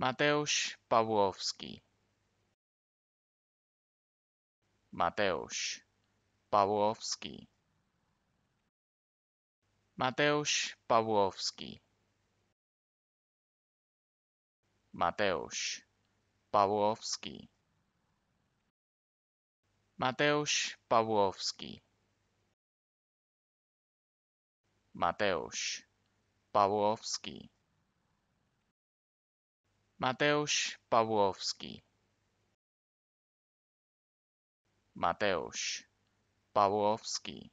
Mateusz Pawłowski Mateusz Pawłowski Mateusz Pawłowski Mateusz Pawłowski Mateusz Pawłowski Mateusz Pawłowski Mateusz Pawłowski Mateusz Pawłowski